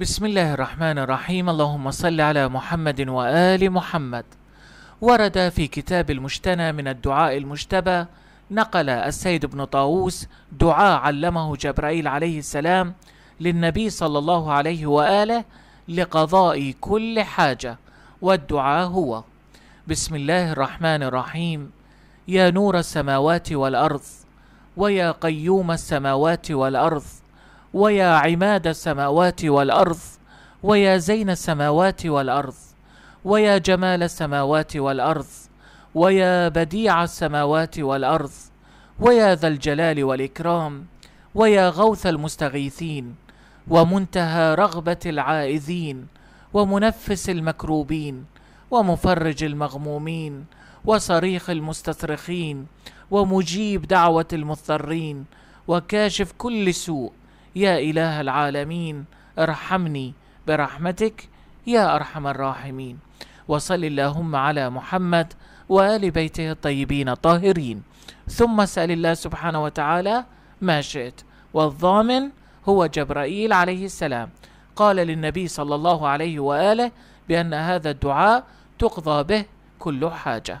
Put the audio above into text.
بسم الله الرحمن الرحيم اللهم صل على محمد وآل محمد ورد في كتاب المجتنى من الدعاء المجتبى نقل السيد ابن طاووس دعاء علمه جبرائيل عليه السلام للنبي صلى الله عليه وآله لقضاء كل حاجة والدعاء هو بسم الله الرحمن الرحيم يا نور السماوات والأرض ويا قيوم السماوات والأرض ويا عماد السماوات والأرض ويا زين السماوات والأرض ويا جمال السماوات والأرض ويا بديع السماوات والأرض ويا ذا الجلال والإكرام ويا غوث المستغيثين ومنتهى رغبة العائذين ومنفس المكروبين ومفرج المغمومين وصريخ المستصرخين ومجيب دعوة المضطرين وكاشف كل سوء يا إله العالمين ارحمني برحمتك يا أرحم الراحمين وصل اللهم على محمد وآل بيته الطيبين الطاهرين ثم اسأل الله سبحانه وتعالى ما شئت والضامن هو جبرائيل عليه السلام قال للنبي صلى الله عليه وآله بأن هذا الدعاء تقضى به كل حاجة